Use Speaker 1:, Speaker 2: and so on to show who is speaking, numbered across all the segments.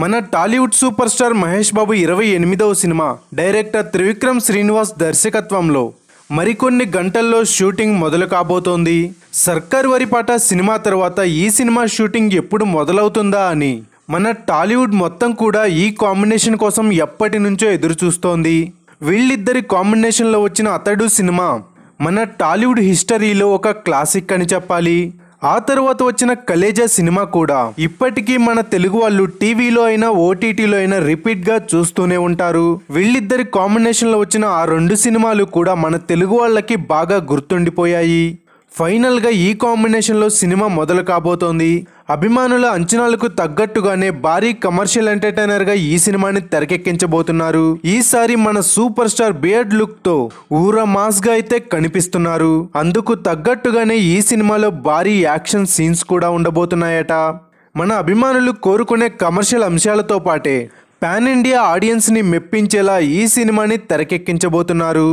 Speaker 1: మన Tollywood super star Mahesh Babu ఇరవై ఎనిమిదవ సినిమా డైరెక్టర్ త్రివిక్రమ్ శ్రీనివాస్ దర్శకత్వంలో మరికొన్ని గంటల్లో షూటింగ్ మొదలు కాబోతోంది సర్కార్ వరిపాట సినిమా తర్వాత ఈ సినిమా షూటింగ్ ఎప్పుడు మొదలవుతుందా అని మన టాలీవుడ్ మొత్తం కూడా ఈ కాంబినేషన్ కోసం ఎప్పటి నుంచో ఎదురుచూస్తోంది వీళ్ళిద్దరి కాంబినేషన్లో వచ్చిన అతడు సినిమా మన టాలీవుడ్ హిస్టరీలో ఒక క్లాసిక్ అని చెప్పాలి ఆ తర్వాత వచ్చిన కలేజా సినిమా కూడా ఇప్పటికీ మన తెలుగు వాళ్ళు టీవీలో అయినా ఓటీటీలో అయినా రిపీట్ గా చూస్తూనే ఉంటారు వీళ్ళిద్దరి కాంబినేషన్ లో వచ్చిన ఆ రెండు సినిమాలు కూడా మన తెలుగు వాళ్ళకి బాగా గుర్తుండిపోయాయి ఫైనల్గా ఈ కాంబినేషన్లో సినిమా మొదలు కాబోతోంది అభిమానుల అంచనాలకు తగ్గట్టుగానే భారీ కమర్షియల్ ఎంటర్టైనర్ గా ఈ సినిమాని తెరకెక్కించబోతున్నారు ఈసారి మన సూపర్ స్టార్ బియర్డ్ లుక్ తో ఊర మాస్ గా అయితే కనిపిస్తున్నారు అందుకు తగ్గట్టుగానే ఈ సినిమాలో భారీ యాక్షన్ సీన్స్ కూడా ఉండబోతున్నాయట మన అభిమానులు కోరుకునే కమర్షియల్ అంశాలతో పాటే పాన్ ఇండియా ఆడియన్స్ని మెప్పించేలా ఈ సినిమాని తెరకెక్కించబోతున్నారు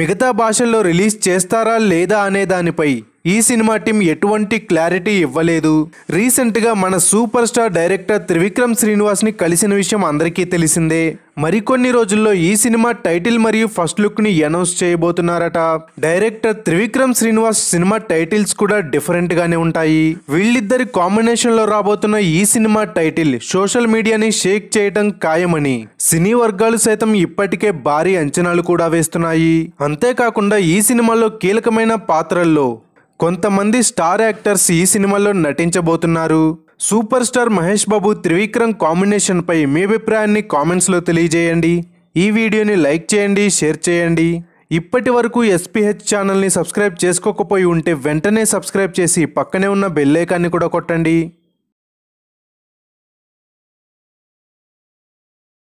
Speaker 1: మిగతా భాషల్లో రిలీజ్ చేస్తారా లేదా అనే దానిపై ఈ సినిమా టీం ఎటువంటి క్లారిటీ ఇవ్వలేదు రీసెంట్గా మన సూపర్ స్టార్ డైరెక్టర్ త్రివిక్రమ్ శ్రీనివాస్ని కలిసిన విషయం అందరికీ తెలిసిందే మరికొన్ని రోజుల్లో ఈ సినిమా టైటిల్ మరియు ఫస్ట్ లుక్ని అనౌన్స్ చేయబోతున్నారట డైరెక్టర్ త్రివిక్రమ్ శ్రీనివాస్ సినిమా టైటిల్స్ కూడా డిఫరెంట్గానే ఉంటాయి వీళ్ళిద్దరి కాంబినేషన్లో రాబోతున్న ఈ సినిమా టైటిల్ సోషల్ మీడియాని షేక్ చేయడం ఖాయమని సినీ వర్గాలు సైతం ఇప్పటికే భారీ అంచనాలు కూడా వేస్తున్నాయి అంతేకాకుండా ఈ సినిమాలో కీలకమైన పాత్రల్లో కొంతమంది స్టార్ యాక్టర్స్ ఈ సినిమాలో నటించబోతున్నారు సూపర్ స్టార్ మహేష్ బాబు త్రివిక్రమ్ కాంబినేషన్పై మీ అభిప్రాయాన్ని కామెంట్స్లో తెలియజేయండి ఈ వీడియోని లైక్ చేయండి షేర్ చేయండి ఇప్పటి వరకు ఎస్పీహెచ్ ఛానల్ని సబ్స్క్రైబ్ చేసుకోకపోయి ఉంటే వెంటనే సబ్స్క్రైబ్ చేసి పక్కనే ఉన్న బెల్లైకాన్ని కూడా కొట్టండి